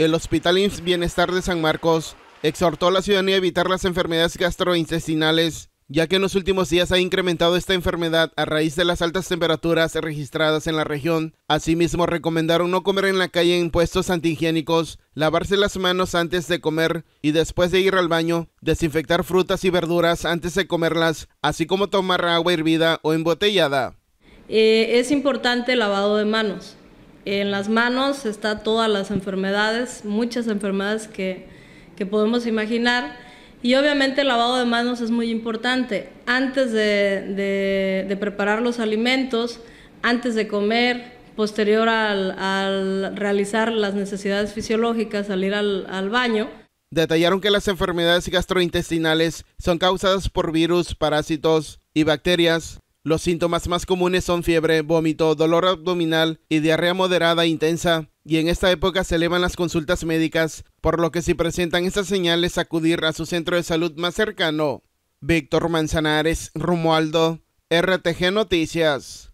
El Hospital IMSS Bienestar de San Marcos exhortó a la ciudadanía a evitar las enfermedades gastrointestinales, ya que en los últimos días ha incrementado esta enfermedad a raíz de las altas temperaturas registradas en la región. Asimismo, recomendaron no comer en la calle en puestos antihigiénicos, lavarse las manos antes de comer y después de ir al baño, desinfectar frutas y verduras antes de comerlas, así como tomar agua hervida o embotellada. Eh, es importante el lavado de manos en las manos están todas las enfermedades, muchas enfermedades que, podemos imaginar. Y obviamente el lavado de manos es muy importante. Antes de, preparar los alimentos, antes de comer, posterior al, realizar las necesidades fisiológicas, salir al, al, baño. Detallaron que las enfermedades gastrointestinales son causadas por virus, parásitos y bacterias los síntomas más comunes son fiebre, vómito, dolor abdominal y diarrea moderada e intensa, y en esta época se elevan las consultas médicas, por lo que si presentan estas señales acudir a su centro de salud más cercano. Víctor Manzanares, Rumualdo, RTG Noticias.